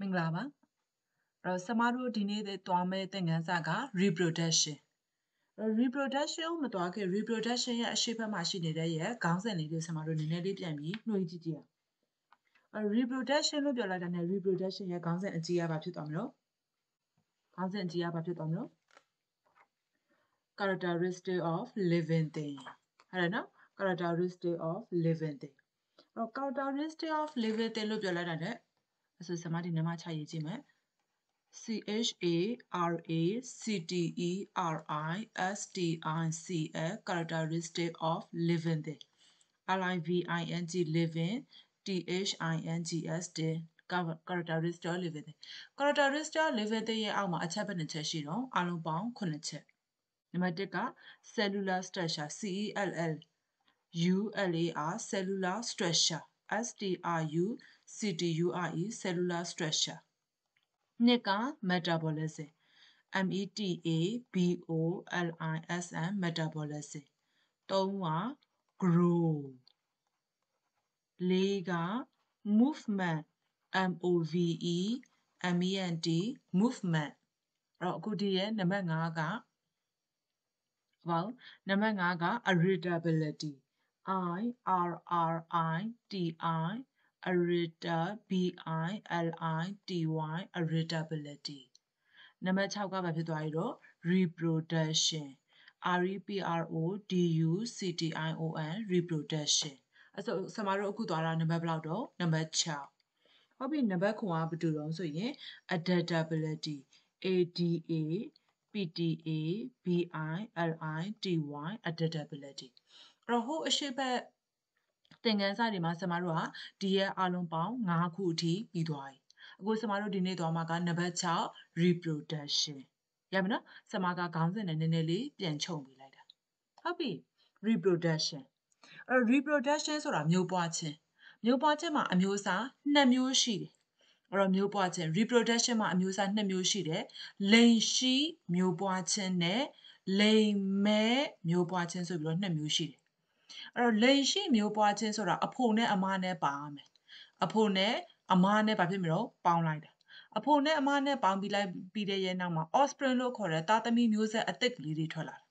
မင်္ဂလာပါတော့ဆမတို့ဒီနေ့သွားမဲ့သင်ခန်းစာက reproduction reproduction ကိုမသွားခင် reproduction ရဲ့အရှိတ်ဘက်မှာရှိနေတဲ့ရဲ့ခေါင်းစဉ်လေးတွေဆမတို့နည်းနည်းလေးပြန်ပြီးနှွေးကြည့်ကြည့်အောင် reproduction လို့ပြောလိုက်တာနဲ့ reproduction ရဲ့ခေါင်းစဉ်အကြီးရပါဖြစ်သွားမလို့ခေါင်းစဉ်အကြီးရပါဖြစ်သွားမလို့ characteristic of living thing ဟုတ်တယ်နော် characteristic of living thing တော့ characteristic of living thing လို့ပြောလိုက်တာနဲ့အဲ့ဆိုဆရာမဒီနံပါတ်6ရေးကြည့်မယ် C H A R A C T E R I S T I C A characteristic of living there. L I V I N G living T H I N G S D characteristic of living there. characteristic of living there ရဲ့အောက်မှာအချက်ပဲနှစ်ချက်ရှိတော့အလုံးပေါင်း9ချက်။နံပါတ်1က cellular structure C E L L U L A R cellular structure S T R U -L -L CTUR is cellular structure နှစ်က metabolism metabolism metabolism သုံးက grow လေးက movement move ment movement တော့အခုဒီရဲ့နံပါတ်5ကဟုတ်နံပါတ်5က irritability i r r i t i Arita BI LITY irritability နံပါတ်6ကဘာဖြစ်သွားပြီတော့ reproduction R E P R O D U C T I O N reproduction အဲ့ဆိုဆမတို့အခုသွားတာနံပါတ်ဘယ်လောက်တော့နံပါတ်6ဟုတ်ပြီနံပါတ်9ကဘာတူတော့ဆိုရင် adaptability A D A P T A B I L I T Y adaptability အဲ့တော့ဟိုအရှိတ်သင်ခန်းစာတွေမှာဆရာမတို့ဟာဒီရက်အလုံးပေါင်း9ခုအထိပြီးသွားပြီအခုဆရာမတို့ဒီနေ့သွားမှာကနံပါတ်6 reproduction ရပြီနော်ဆရာမကခေါင်းစဉ်နဲ့နည်းနည်းလေးပြန်ချုပ်ပေးလိုက်တာဟုတ်ပြီ reproduction အဲ reproduction ဆိုတာမျိုးပွားခြင်းမျိုးပွားခြင်းမှာအမျိုးအစား2မျိုးရှိတယ်အဲ့တော့မျိုးပွားခြင်း reproduction မှာအမျိုးအစား2မျိုးရှိတယ်လိန်ရှိမျိုးပွားခြင်းနဲ့လိန်မဲမျိုးပွားခြင်းဆိုပြီးတော့2မျိုးရှိတယ်အဲ့တော့လိန်ရှိမျိုးပွားခြင်းဆိုတာအဖိုနဲ့အမနဲ့ပါရမယ်အဖိုနဲ့အမနဲ့ဘာဖြစ်မလို့ပေါင်းလိုက်တာအဖိုနဲ့အမနဲ့ပေါင်းပြီးလိုက်ပြီးတဲ့ရဲ့နောက်မှာ offspring လို့ခေါ်တဲ့သားသမီးမျိုးဆက်အသစ်ကလေးတွေထွက်လာတယ်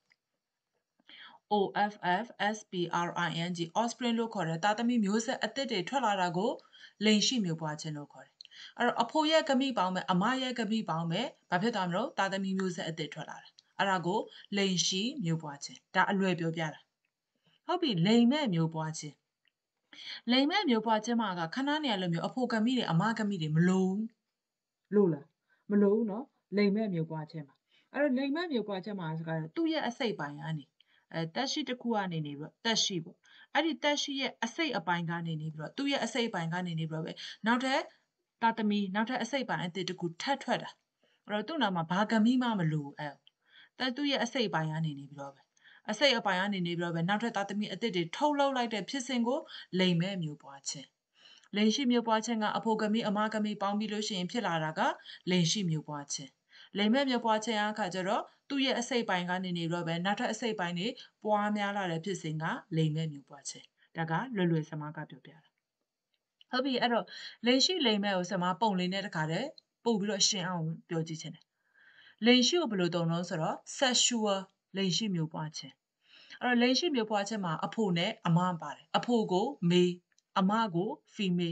OFFSPRING offspring လို့ခေါ်တဲ့သားသမီးမျိုးဆက်အသစ်တွေထွက်လာတာကိုလိန်ရှိမျိုးပွားခြင်းလို့ခေါ်တယ်အဲ့တော့အဖိုရဲ့ကမိပေါင်းမယ်အမရဲ့ကမိပေါင်းမယ်ဘာဖြစ်သွားမလို့သားသမီးမျိုးဆက်အသစ်ထွက်လာတယ်အဲ့ဒါကိုလိန်ရှိမျိုးပွားခြင်းဒါအလွယ်ပြောပြတာဟုတ်ပြီလိမ်မဲ့မျိုးပွားခြင်းလိမ်မဲ့မျိုးပွားခြင်းမှာကခဏနေရလို့မျိုးအဖို့ကမိတွေအမကမိတွေမလုံးလို့လားမလုံးနော်လိမ်မဲ့မျိုးပွားခြင်းမှာအဲ့တော့လိမ်မဲ့မျိုးပွားခြင်းမှာဆိုကြတော့သူ့ရဲ့အစိတ်ပိုင်းကနေအဲတက်ရှိတစ်ခုကနေနေပြီးတော့တက်ရှိပေါ့အဲ့ဒီတက်ရှိရဲ့အစိတ်အပိုင်းကနေနေပြီးတော့သူ့ရဲ့အစိတ်အပိုင်းကနေနေပြီးတော့ပဲနောက်ထပ်တာသမီနောက်ထပ်အစိတ်ပိုင်းအသစ်တစ်ခုထပ်ထွက်တာအဲ့တော့သူ့နာမှာဘာကမိမှမလို့အဲတက်သူ့ရဲ့အစိတ်ပိုင်းကနေနေပြီးတော့ပဲအစိတ်အပိုင်အနေနေပြီးတော့ပဲနောက်ထပ်သားသမီးအသစ်တွေထုတ်လုပ်လိုက်တဲ့ဖြစ်စဉ်ကိုလိမ်မဲ့မျိုးပွားခြင်းလိန်ရှိမျိုးပွားခြင်းကအဖိုကမိအမကမိပေါင်းပြီးလို့ရှိရင်ဖြစ်လာတာကလိန်ရှိမျိုးပွားခြင်းလိမ်မဲ့မျိုးပွားခြင်းအခါကျတော့သူ့ရဲ့အစိတ်ပိုင်းကနေနေတော့ပဲနောက်ထပ်အစိတ်ပိုင်းတွေပွားများလာတဲ့ဖြစ်စဉ်ကလိမ်မဲ့မျိုးပွားခြင်းဒါကလွယ်လွယ်ဆမားကပြောပြတာဟုတ်ပြီအဲ့တော့လိန်ရှိလိမ်မဲ့ကိုဆမားပုံလေးနဲ့တခါတည်းပို့ပြီးတော့ရှင်းအောင်ပြောကြည့်ခြင်းတယ်လိန်ရှိကိုဘယ်လိုတုံ့နှုံးဆိုတော့ sexual လိန်ရှိမျိုးပွားခြင်းအဲ့တော့လိန်ရှိမျိုးပွားခြင်းမှာအဖိုနဲ့အမပါတယ်အဖိုကိုမေအမကိုဖီမေ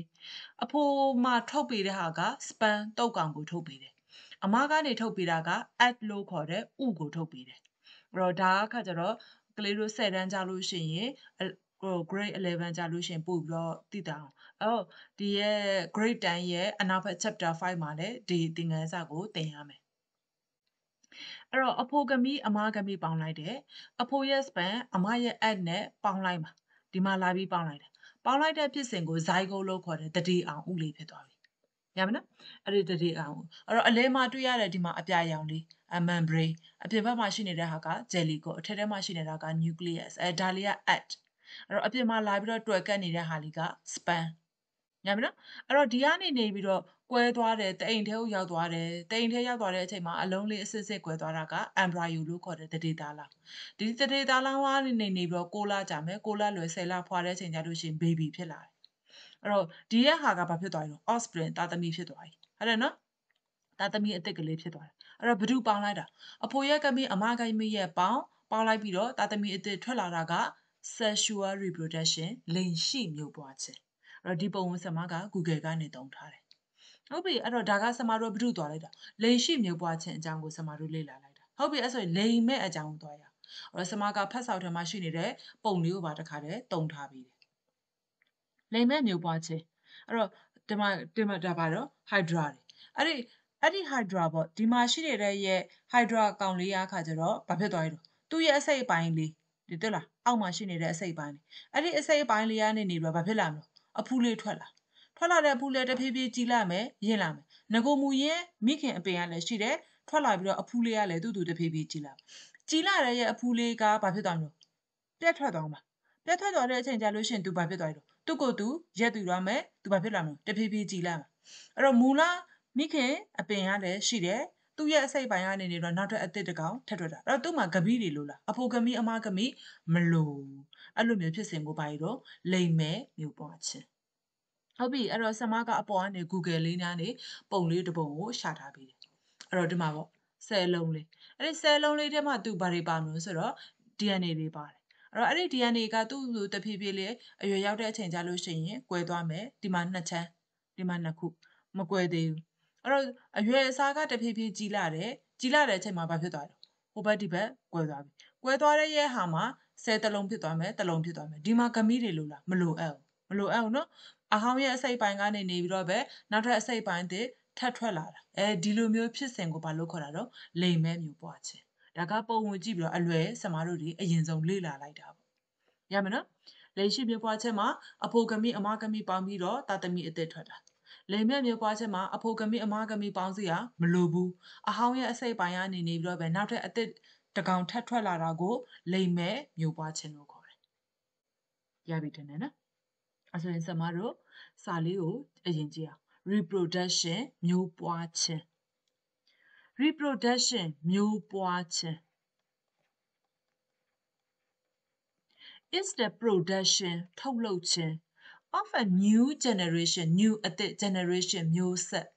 အဖိုမှာထုတ်ပေးတဲ့ဟာက စပန်တုတ်ကောင်ကိုထုတ်ပေးတယ်အမကနေထုတ်ပေးတာက at လို့ခေါ်တဲ့ဥကိုထုတ်ပေးတယ်အဲ့တော့ဒါအခါကျတော့ကလေးတို့၁၀တန်းကြလို့ရှိရင်ဟို grade 11ကြလို့ရှင်ပို့ပြီးတော့တည်တာအောင်အော်ဒီရဲ့ grade 10ရဲ့အနောက်ဘက် chapter 5မှာလည်းဒီသင်ခန်းစာကိုသင်ရမယ်အဲ့တော့အဖိုကမိအမကမိပေါင်းလိုက်တယ်အဖိုရဲ့ span အမရဲ့ at နဲ့ပေါင်းလိုက်ပါဒီမှာလာပြီးပေါင်းလိုက်တယ်ပေါင်းလိုက်တဲ့ဖြစ်စဉ်ကို zygote လို့ခေါ်တယ်တတိအောင်ဥလေးဖြစ်သွားပြီရမလားအဲ့ဒီတတိအောင်အဲ့တော့အလဲမှာတွေ့ရတဲ့ဒီမှာအပြာရောင်လေး membrane အပြင်ဘက်မှာရှိနေတဲ့ဟာက jelly ကိုအထက်ထဲမှာရှိနေတာက nucleus အဲဒါလေးက at အဲ့တော့အပြင်မှာလာပြီးတော့တွယ်ကပ်နေတဲ့ဟာလေးက span ညမနော်အဲ့တော့ဒီကနေနေပြီးတော့ကွဲသွားတယ်တအိမ်ထဲကိုရောက်သွားတယ်တအိမ်ထဲရောက်သွားတဲ့အချိန်မှာအလုံးလေးအစစ်စစ်ကွဲသွားတာက embryo လို့ခေါ်တဲ့တဒေတာလောင်ဒီတဒေတာလောင်ကနေနေပြီးတော့6လကြာမယ်6လလွယ်10လဖွာတဲ့အချိန်ကျလို့ရှိရင် baby ဖြစ်လာတယ်အဲ့တော့ဒီရဲ့ဟာကဘာဖြစ်သွားလဲ offspring တာသမီဖြစ်သွားပြီဟုတ်တယ်နော်တာသမီအစ်စ်ကလေးဖြစ်သွားတယ်အဲ့တော့ဘ누구ပေါင်းလိုက်တာအဖိုရဲ့ကမင်းအမကမင်းရဲ့ပေါင်းပေါင်းလိုက်ပြီးတော့တာသမီအစ်စ်ထွက်လာတာက sexual reproduction လိင်ရှိမျိုးပွားခြင်းအဲ့တော့ဒီပုံစံမှာက Google ကနေတုံထားတယ်ဟုတ်ပြီအဲ့တော့ဒါကဆမတို့ဘုဒ္ဓသွားလိုက်တာလိန်ရှိမြုပ်ပွားခြင်းအကြောင်းကိုဆမတို့လေ့လာလိုက်တာဟုတ်ပြီအဲ့ဆိုရင်လိန်မဲ့အကြောင်းကိုသွားရအောင်အဲ့တော့ဆမကဖတ်ဆောင်ထဲမှာရှိနေတဲ့ပုံလေးကိုပါတစ်ခါတည်းတုံထားပြီးတယ်လိန်မဲ့မြုပ်ပွားခြင်းအဲ့တော့ဒီမှာဒီမှာဒါပါတော့ hydra တွေအဲ့ဒီအဲ့ဒီ hydra ပေါ့ဒီမှာရှိနေတဲ့ရဲ့ hydra ကောင်လေးရခါကျတော့ဘာဖြစ်သွားရလဲသူ့ရဲ့အစိတ်အပိုင်းလေးဒီတက်လားအောက်မှာရှိနေတဲ့အစိတ်ပိုင်းလေးအဲ့ဒီအစိတ်ပိုင်းလေးကနေနေတော့ဘာဖြစ်လာမလို့အဖူလေးထွက်လာထွက်လာတဲ့ဘူးလည်းတဖြည်းဖြည်းကြီးလာမယ်ရင့်လာမယ်ငကိုမူရင်မိခင်အပင်ကလည်းရှိတယ်ထွက်လာပြီးတော့အဖူးလေးကလည်းသူ့သူတဖြည်းဖြည်းကြီးလာကြီးလာတဲ့ရဲ့အဖူးလေးကဘာဖြစ်သွားမလဲပြက်ထွက်သွားမှာပြက်ထွက်သွားတဲ့အချိန်ကျလို့ရှိရင်သူဘာဖြစ်သွားလဲသူ့ကိုယ်သူရက်တူရမယ်သူဘာဖြစ်လာမလဲတဖြည်းဖြည်းကြီးလာမှာအဲ့တော့မူလာမိခင်အပင်ကလည်းရှိတယ်သူ့ရဲ့အစိတ်ပိုင်းကနေနေတော့နောက်ထပ်အသစ်တကောင်ထပ်ထွက်တာအဲ့တော့သူ့မှာကပီးတွေလိုလားအဖိုကမီအမကမီမလိုအဲ့လိုမျိုးဖြစ်စဉ်ကိုပါရတော့လိမ့်မယ်မျိုးပွားခြင်းဟုတ်ပြီအဲ့တော့ဆမကအပေါ်ကနေ Google လေးနားနေပုံလေးတစ်ပုံကိုရှာထားပေးတယ်အဲ့တော့ဒီမှာပေါ့ဆဲလုံးလေးအဲ့ဒီဆဲလုံးလေးထဲမှာသူဘာတွေပါမလို့ဆိုတော့ DNA တွေပါတယ်အဲ့တော့အဲ့ဒီ DNA ကသူ့လိုတဖြည်းဖြည်းလေးအရွယ်ရောက်တဲ့အချိန်ကြာလို့ရှိရင်ကွဲသွားမယ်ဒီမှာနှစ်ချမ်းဒီမှာနှစ်ခုမကွဲသေးဘူးအဲ့တော့အရွယ်အစားကတဖြည်းဖြည်းကြီးလာတယ်ကြီးလာတဲ့အချိန်မှာဘာဖြစ်သွားလဲဟိုဘက်ဒီဘက်ကွဲသွားပြီကွဲသွားတဲ့ရဲ့ဟာမှာဆဲတလုံးဖြစ်သွားမယ်တလုံးဖြစ်သွားမယ်ဒီမှာဂမိတွေလို့လားမလိုအပ်ဘူးမလိုအပ်ဘူးနော်အဟောင်းရဲ့အစိတ်ပိုင်းကနေနေပြီးတော့ပဲနောက်ထပ်အစိတ်ပိုင်းတွေထပ်ထွက်လာတာအဲဒီလိုမျိုးဖြစ်စဉ်ကိုဘာလို့ခေါ်တာတော့လိမ်မဲမျိုးပွားခြင်းဒါကပုံဝင်ကြည့်ပြီးတော့အလွယ်ဆမားတို့ဒီအရင်ဆုံးလေ့လာလိုက်တာပေါ့ရမနော်လိမ်ရှိမျိုးပွားခြင်းမှာအဖိုကမိအမကမိပေါင်းပြီးတော့တာသမီအစ်စ်ထွက်တာလိမ်မဲ့မျိုးပွားခြင်းမှာအဖိုကမိအမကမိပေါင်းစီဟာမလိုဘူးအဟောင်းရဲ့အစိတ်ပိုင်းကနေနေပြီးတော့ပဲနောက်ထပ်အစ်စ်တကောင်ထပ်ထွက်လာတာကိုလိမ်မဲ့မျိုးပွားခြင်းလို့ခေါ်တယ်ရပြီတဲ့နော်အဆိုရင်ဆမတို့စာလေးကိုအရင်ကြည့်အောင် reproduction မျိုးပွားခြင်း reproduction မျိုးပွားခြင်း is the production ထုတ်လုပ်ခြင်း of a new generation new အသစ် generation မျိုးဆက်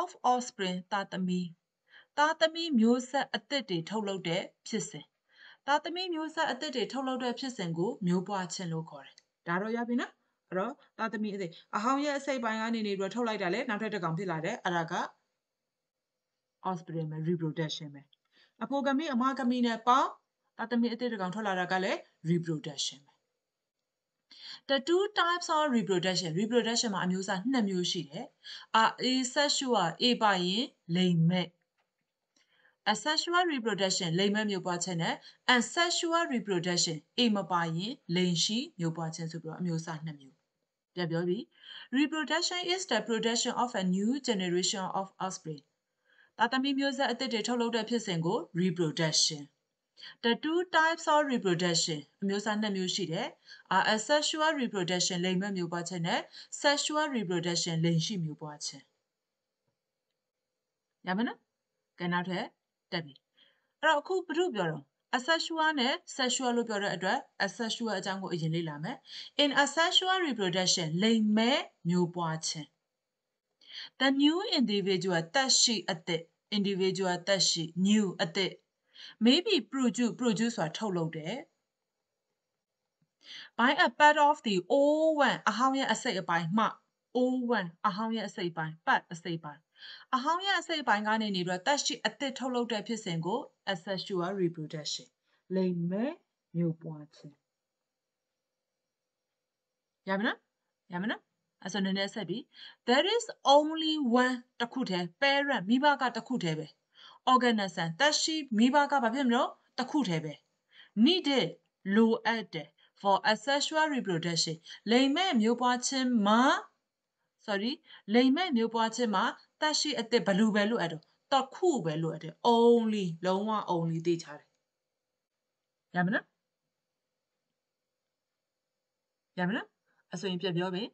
of offspring တာသမီတာသမီမျိုးဆက်အသစ်တွေထုတ်လုပ်တဲ့ဖြစ်စဉ်ဒါသမီးမျိုးဆက်အသစ်တွေထုတ်လုပ်တဲ့ဖြစ်စဉ်ကိုမျိုးပွားခြင်းလို့ခေါ်တယ်။ဒါတော့ရပြီနော်။အဲ့တော့ဒါသမီးအစ်အဟောင်းရဲ့အစိတ်ပိုင်းကနေနေပြီးတော့ထုတ်လိုက်တာလေနောက်ထပ်တစ်ကောင်ဖြစ်လာတယ်။အဲ့ဒါက offspring ပဲ reproduction ပဲ။အဖိုကမီအမကမီနဲ့ပေါင်းဒါသမီးအသစ်တစ်ကောင်ထွက်လာတာကလည်း reproduction ပဲ The two types of reproduction reproduction မှာအမျိုးအစားနှစ်မျိုးရှိတယ်။ Are asexual အေပါရင်လိမ်မဲ့ asexual reproduction လိမ်မဲ့မျိုးပွားခြင်းနဲ့ asexual reproduction အိမ်မပါရင်လိမ်ရှိမျိုးပွားခြင်းဆိုပြီးတော့အမျိုးအစားနှစ်မျိုးပြပြောပြီး reproduction is the production of a new generation of offspring တာသမီမျိုးဆက်အသစ်တွေထုတ်လုပ်တဲ့ဖြစ်စဉ်ကို reproduction the two types of reproduction အမျိုးအစားနှစ်မျိုးရှိတယ်။ asexual reproduction လိမ်မက်မျိုးပွားခြင်းနဲ့ sexual reproduction လိမ်ရှိမျိုးပွားခြင်း။ရမလား။ကဲနောက်ထပ်တက်ပြီအဲ့တော့အခုဘာလို့ပြောတော့ asexual နဲ့ sexual လို့ပြောတဲ့အတွက် asexual အကြောင်းကိုအရင်လေ့လာမယ် in asexual reproduction လိမ်မဲမျိုးပွားခြင်း the new individual တက်ရှိအသစ် individual တက်ရှိ new အသစ် maybe produce produce ဆိုတာထုတ်လုပ်တယ် by a part of the old one အဟောင်းရဲ့အစိတ်အပိုင်းမှ old one အဟောင်းရဲ့အစိတ်ပိုင်း part အစိတ်ပိုင်းအဟောင်းရအစိတ်ပိုင်းကနေနေပြီးတော့တက်ရှိအသစ်ထုတ်လုပ်တဲ့ဖြစ်စဉ်ကို asexual reproduction လိမ်မဲ့မျိုးပွားခြင်းရမလားရမလားအဲ့ဆိုနည်းနည်းဆက်ပြီး there is only one တခုတည်း parent မိဘကတခုတည်းပဲ organism တက်ရှိမိဘကဘာဖြစ်မလို့တခုတည်းပဲ needed လိုအပ်တယ် for asexual reproduction လိမ်မဲ့မျိုးပွားခြင်းမှာ sorry လိမ်မဲ့မျိုးပွားခြင်းမှာတက်ရှိအစ်စ်ဘလူပဲလို့အပ်တော့တခုပဲလို့အပ်တယ် only လုံးဝ only သိချတယ်ရမလားရမလားအဆိုရင်ပြပြောမယ်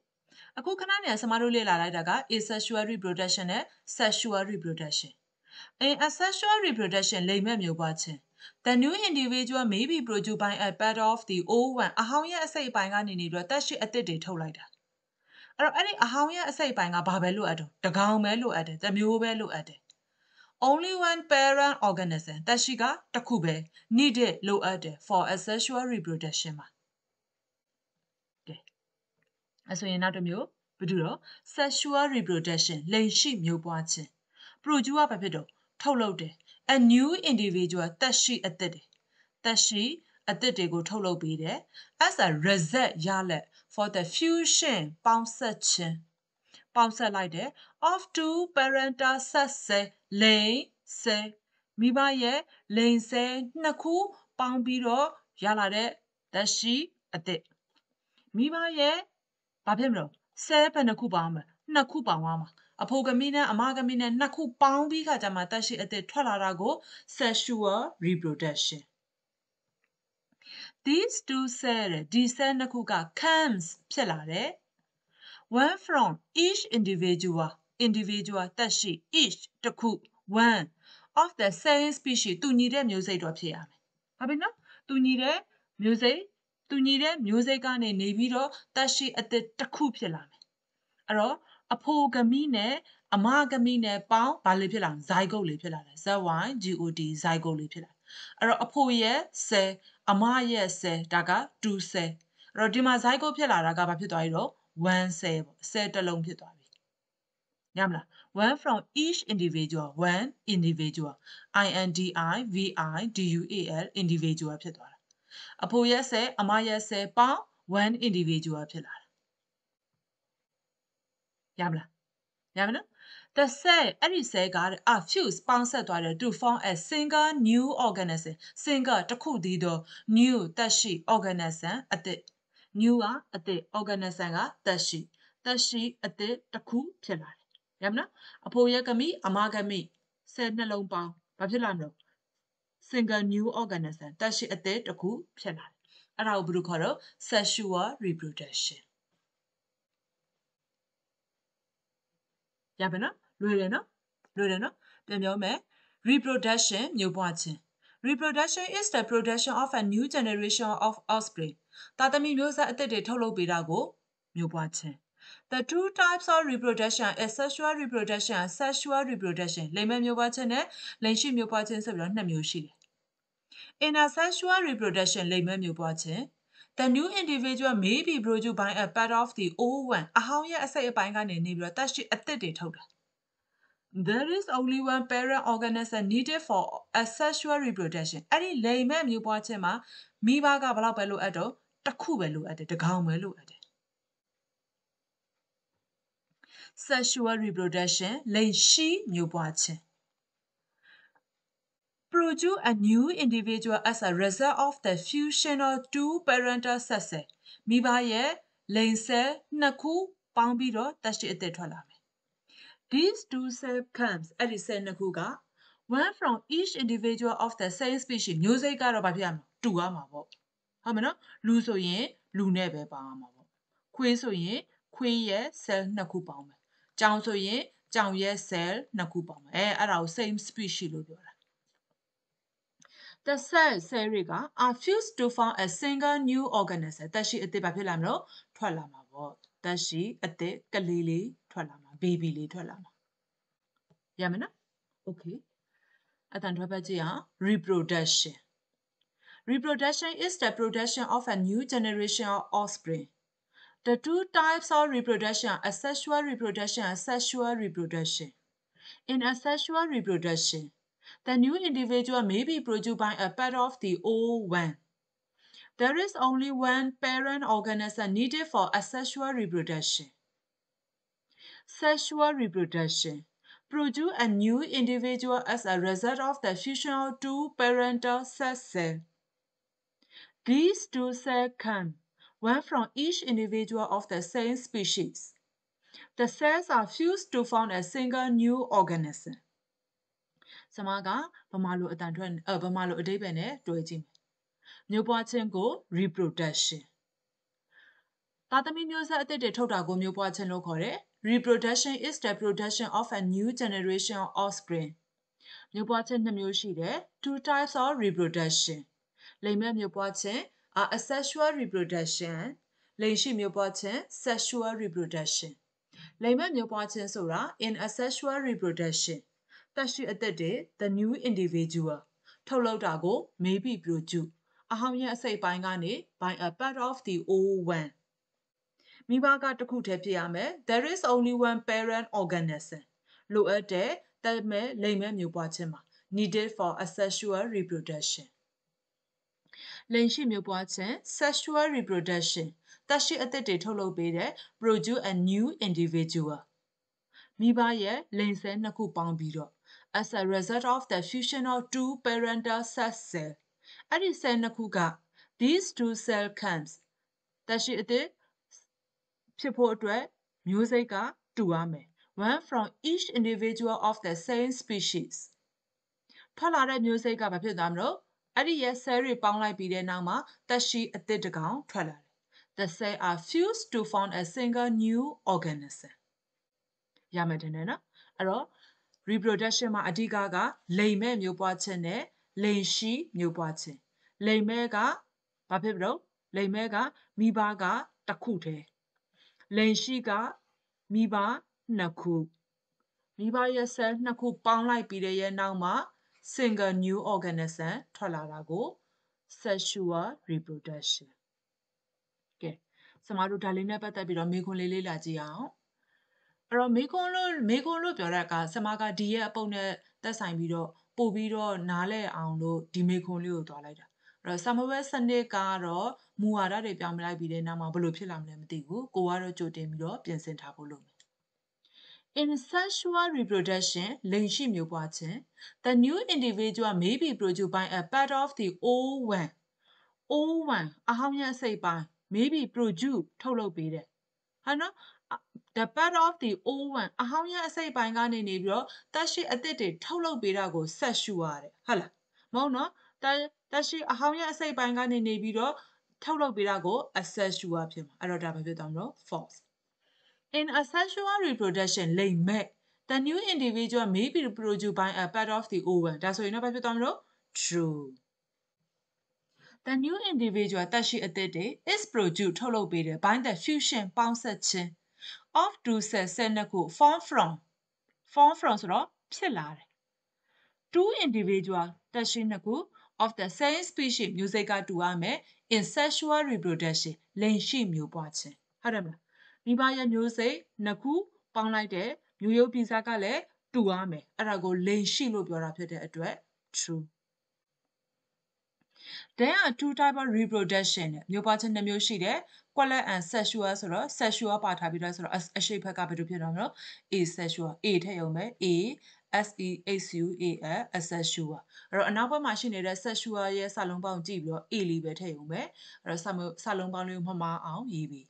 အခုခဏနေဆမတို့လေ့လာလိုက်တာက asexual reproduction နဲ့ sexual reproduction asexual reproduction လိမ်မက်မျိုးပွားခြင်း The new individual may be produced by a part of the old one အဟောင်းရဲ့အစိတ်အပိုင်းကနေနေပြီးတော့တက်ရှိအစ်စ်တွေထုတ်လိုက်တာအဲ့တော့အဲ့ဒီအဟောင်းရဲ့အစိတ်ပိုင်းကဘာပဲလိုအပ်တော့တကောင်ပဲလိုအပ်တယ်တစ်မျိုးပဲလိုအပ်တယ် only one parent organism တက်ရှိကတစ်ခုပဲ needed လိုအပ်တယ် for asexual reproduction မှာကဲအဆိုရင်နောက်တစ်မျိုးဘယ်သူတော့ sexual reproduction လိင်ရှိမျိုးပွားခြင်း produce ကဘာဖြစ်တော့ထုတ်လုပ်တယ် a new individual တက်ရှိအသစ်တယ်တက်ရှိအသစ်တွေကိုထုတ်လုပ်ပေးတယ် as a result ရလက် for the fusion ပေါင်းဆက်ခြင်းပေါင်းဆက်လိုက်တယ် of two parental set စေလိန်စေမိဘရဲ့လိန်စေနှစ်ခုပေါင်းပြီးတော့ရလာတဲ့လက်ရှိအသစ်မိဘရဲ့ဘာဖြစ်မလို့ဆဲဘယ်နှခုပေါင်းမလဲနှစ်ခု ပေါင်းသွားမှာအဖိုကမိနဲ့အမကမိနဲ့နှစ်ခုပေါင်းပြီးခါကျမှတက်ရှိအသစ်ထွက်လာတာကို sexual reproduction these two cell ဒီ cell နှစ်ခုက comes ဖြစ်လာတယ် one from each individual individual တက်ရှိ each တစ်ခု one of the same species တူညီတဲ့မျိုးစိတ်တော့ဖြစ်ရမယ်။ဟုတ်ပြီနော်။တူညီတဲ့မျိုးစိတ်တူညီတဲ့မျိုးစိတ်ကနေနေပြီးတော့တက်ရှိအသစ်တစ်ခုဖြစ်လာမယ်။အဲ့တော့အဖိုဂမိနဲ့အမဂမိနဲ့ပေါင်းဘာလေးဖြစ်လာလဲ zygote လေးဖြစ်လာတယ် zy got zygote လေးဖြစ်လာအဲ့တော့အဖိုရဲ့ cell အမရဲ့10ဒါက2 10အဲ့တော့ဒီမှာ zygote ဖြစ်လာတာကဘာဖြစ်သွားပြီတော့1 10ပေါ့10တစ်လုံးဖြစ်သွားပြီညမလား one from each individual one individual i n d i v i d u a l individual ဖြစ်သွားတာအဖိုရဲ့10အမရဲ့10ပေါင်း one individual ဖြစ်လာတာညမလားညမနော် The cell အဲ့ဒီ cell က are fused ပေါင်းစပ်သွားတယ် to form a single new organism single တစ်ခုတည်းသော new သက်ရှိ organism အသစ် new ကအသစ် organism ကသက်ရှိသက်ရှိအသစ်တစ်ခုဖြစ်လာတယ်ရမလားအဖိုရဲ့ကမိအမကမိ cell နှလုံးပေါင်းဘာဖြစ်လာမလဲ single new organism သက်ရှိအသစ်တစ်ခုဖြစ်လာတယ်အဲ့ဒါကိုဘယ်လိုခေါ်တော့ sexual reproduction ရပါနော်လွယ်တယ်နော်လွယ်တယ်နော်ပြန်ပြောမယ် reproduction မျိုးပွားခြင်း reproduction is the production of a new generation of offspring တာသမီမျိုးဆက်အသစ်တွေထုတ်လုပ်ပေးတာကိုမျိုးပွားခြင်း The two types of reproduction is sexual reproduction and sexual reproduction လိမ်မဲ့မျိုးပွားခြင်းနဲ့လိမ်ရှိမျိုးပွားခြင်းဆိုပြီးတော့နှစ်မျိုးရှိတယ်။ Intersexual reproduction လိမ်မဲ့မျိုးပွားခြင်း The new individual may be produced by a part of the old one အဟောင်းရဲ့အစိတ်အပိုင်းကနေနေပြီးတော့တက်ရှိအသစ်တွေထုတ်တာ there is only one parent organism needed for asexual reproduction အဲ့ဒီလိမ်မဲ့မျိုးပွားခြင်းမှာမိဘကဘလောက်ပဲလိုအပ်တော့တစ်ခုပဲလိုအပ်တယ်တစ်ကောင်ပဲလိုအပ်တယ် sexual reproduction လိမ်ရှိမျိုးပွားခြင်း produce a new individual as a result of the fusion of two parental sexes မိဘရဲ့လိမ်ဆဲနှစ်ခုပေါင်းပြီးတော့တက်ရှိအသစ်ထွက်လာမယ် These two cell clumps အဲ့ဒီဆဲနှစ်ခုက one from each individual of the cell species မျိုးစိတ်ကတော့ဘာဖြစ်ရမလဲတူရမှာပေါ့ဟုတ်မနော်လူဆိုရင်လူနဲ့ပဲပေါင်းရမှာပေါ့ခွေးဆိုရင်ခွေးရဲ့ cell နှစ်ခုပေါင်းမယ်ကြောင်ဆိုရင်ကြောင်ရဲ့ cell နှစ်ခုပေါင်းမယ်အဲအဲ့ဒါကို same species လို့ပြောတာ the cell cell တွေက are fused to form a single new organism တက်ရှိအသစ်ဘာဖြစ်လာမလို့ထွက်လာမှာပေါ့တက်ရှိအသစ်ကလေးလေးထွက်လာ baby-led wala na. Jamen na? Okay. Atandwa ba jiya reproduction. Reproduction is the production of a new generation of offspring. The two types of reproduction are asexual reproduction and sexual reproduction. In asexual reproduction, the new individual may be produced by a pair of the old one. There is only one parent organism needed for asexual reproduction. sexual reproduction produce a new individual as a result of the fusion of two parental sex cells. These two cells come, one from each individual of the same species. The cells are fused to form a single new organism. ဆမကဗမာလိုအတန်ထွက်ဗမာလိုအတိပ္ပယ်နဲ့တွဲကြည့်မယ်။မျိုးပွားခြင်းကို reproduction သားသမီးမျိုးဆက်အသစ်တွေထုတ်တာကိုမျိုးပွားခြင်းလို့ခေါ်တယ် reproduction is the production of a new generation of offspring မျိုးပွားခြင်းနှစ်မျိုးရှိတယ် two types of reproduction လိမ်မဲ့မျိုးပွားခြင်း are asexual reproduction လိမ်ရှိမျိုးပွားခြင်း sexual reproduction လိမ်မဲ့မျိုးပွားခြင်းဆိုတာ in asexual reproduction တက်ရှိအသက်တွေ the new individual ထုတ်လုပ်တာကို maybe produce အဟောင်းရဲ့အစိတ်ပိုင်းကနေ by a part of the old one မိဘကတစ်ခုတည်းဖြစ်ရမယ် there is only one parent organism လိုအပ်တဲ့တမဲ့လိမ်မဲ့မျိုးပွားခြင်းမှာ needed for a sexual reproduction လိမ်ရှိမျိုးပွားခြင်း sexual reproduction တရှိအသစ်တွေထုတ်လုပ်ပေးတဲ့ produce a new individual မိဘရဲ့လိမ်ဆဲနှစ်ခုပေါင်းပြီးတော့ as a result of the fusion of two parental sex cell အဲ့ဒီဆဲနှစ်ခုက these two cell comes တရှိအသစ်ဖြစ်ဖို့အတွက်မျိုးစိတ်ကတူရမယ် one from each individual of the same species ထွက်လာတဲ့မျိုးစိတ်ကဘာဖြစ်သွားမလို့အဲ့ဒီရဲ့ cell တွေပေါင်းလိုက်ပြီးတဲ့နောက်မှာသက်ရှိအသစ်တကောင်ထွက်လာတယ် the cell are fused to form a single new organism ရမယ်တဲ့နော်အဲ့တော့ reproduction မှာအဓိကကလိမ်မဲ့မျိုးပွားခြင်းနဲ့လိမ်ရှိမျိုးပွားခြင်းလိမ်မဲ့ကဘာဖြစ်မလို့လိမ်မဲ့ကမိဘကတစ်ခုတည်းလိန်ရှိကမိဘနှစ်ခုမိဘရဲ့ cell နှစ်ခုပေါင်းလိုက်ပြီးတဲ့ရဲ့နောက်မှာ single new organism ထွက်လာတာကို sexual reproduction ကဲစမတို့ဒါလေးနဲ့ပတ်သက်ပြီးတော့မေခွန်းလေးလေးလာကြည့်အောင်အဲ့တော့မေခွန်းလို့မေခွန်းလို့ပြောတဲ့အခါစမကဒီရဲ့အပုံနဲ့သက်ဆိုင်ပြီးတော့ပို့ပြီးတော့နားလဲအောင်လို့ဒီမေခွန်းလေးကိုသွားလိုက်တာတော့ Samuel စနစ်ကတော့မူဝါဒတွေပြောင်းလိုက်ပြီးတဲ့နောက်မှာဘယ်လိုဖြစ်လာမလဲမသိဘူးကိုကတော့ကြိုတင်ပြီးတော့ပြင်ဆင်ထားဖို့လုပ်မယ် Insexual reproduction လိင်ရှိမျိုးပွားခြင်း the new individual may be produced by a part of the old one old one အဟောင်းရအစိတ်ပိုင်း may be produced ထုတ်လုပ်ပေးတယ်ဟာနော် the part of the old one အဟောင်းရအစိတ်ပိုင်းကနေနေပြီးတော့တက်ရှိအသစ်တွေထုတ်လုပ်ပေးတာကိုဆက်ရှုရတယ်ဟုတ်လားမဟုတ်နော်တက်ရှိအဟောင်းရဲ့အစိတ်ပိုင်းကနေနေပြီးတော့ထုတ်လုပ်ပေးတာကို asexual ဖြစ်မှာအဲ့တော့ဒါဘာဖြစ်သွားမလို့ false in asexual reproduction လိမ့်မဲ့ the new individual may be produced by a part of the ovum ဒါဆိုရင်တော့ဘာဖြစ်သွားမလို့ true the new individual တက်ရှိအသစ်တွေ is produced ထုတ်လုပ်ပေးတယ် by the fusion ပေါင်းဆက်ခြင်း of two cells ဆက်နှစ်ခု form from form from ဆိုတော့ဖြစ်လာတယ် two individual တက်ရှိနှစ်ခု of the same species music ကတူရမယ် in sexual reproduction လိင်ရှိမျိုးပွားခြင်းဟုတ်တယ်မလားမိဘရဲ့မျိုးစိတ်နှစ်ခုပေါင်းလိုက်တဲ့မျိုးရုပ်ပြည်စားကလည်းတူရမယ်အဲ့ဒါကိုလိင်ရှိလို့ပြောတာဖြစ်တဲ့အတွက် true There are two type of reproduction မျိုးပွားခြင်းနှစ်မျိုးရှိတယ် quality and sexual ဆိုတော့ sexual ပါထားပြီးတော့ဆိုတော့အရှိတ်ဘက်ကဘယ်လိုဖြစ်တော့မလို့ asexual a ထည့်ရုံပဲ a S E H U A L asexual အဲ့တော့အနောက်ဘက်မှာရှိနေတဲ့ sexual ရဲ့စာလုံးပေါင်းကြည့်ပြီးတော့ A လေးပဲထည့်ရုံပဲအဲ့တော့စာလုံးပေါင်းလေးကိုမမအောင်ရေးပြီး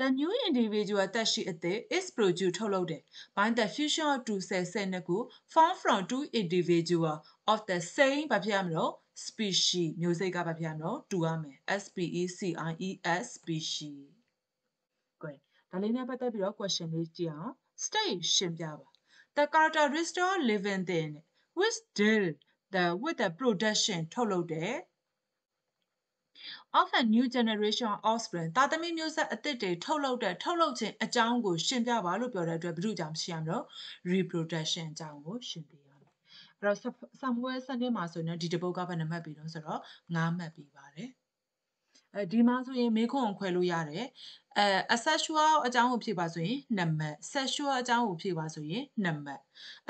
The new individual that she added is produced ထုတ်လုပ်တယ် by the fusion of two cells နှစ်ခု formed from two individual of the same ဘာဖြစ်ရမလို့ species မျိုးစိတ်ကဘာဖြစ်ရမလို့တူရမယ် S P E C I E S species ကိုဒါလေးနဲ့ပတ်သက်ပြီးတော့ question လေးကြည့်အောင် state ရှင်းပြပါ the characteristic living thing which deal the with the production ထုတ်လုပ်တယ် of a new generation offspring တာသမီမျိုးဆက်အသစ်တွေထုတ်လုပ်တဲ့ထုတ်လုပ်ခြင်းအကြောင်းကို ရှင်းပြပါလို့ပြောတဲ့အတွက်ဘယ်သူကြောင့်ရှင်းရမလို့ reproduction အကြောင်းကိုရှင်းပြရမယ်အဲ့တော့ somewhere စနစ်မှာဆိုရင်ဒီတစ်ပုဒ်ကဘယ်နှမှတ်ပြီးတော့ဆိုတော့9မှတ်ပြီးပါတယ်အဲဒီမှာဆိုရင်မေးခွန်းကိုခွဲလို့ရတယ်အဲ asexual အကြောင်းကိုဖြည့်ပါဆိုရင် number sexual အကြောင်းကိုဖြည့်ပါဆိုရင် number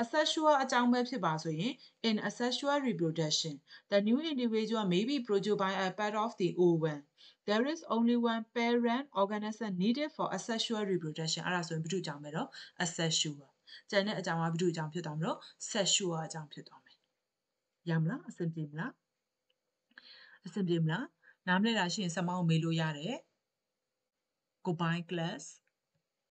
asexual အကြောင်းပဲဖြစ်ပါဆိုရင် in asexual reproduction the new individual may be produced by a pair of the ovum there is only one parent organism needed for asexual reproduction အဲ့ဒါဆိုရင်ဘုသူကြောင့်ပဲတော့ asexual ကျန်တဲ့အကြောင်းကဘုသူကြောင့်ဖြစ်သွားမလို့ sexual အကြောင်းဖြစ်သွားမယ်ရမလားအဆင်ပြေမလားအဆင်ပြေမလားနားမလည်တာရှိရင်ဆက်မအောင်မေးလို့ရတယ် combine class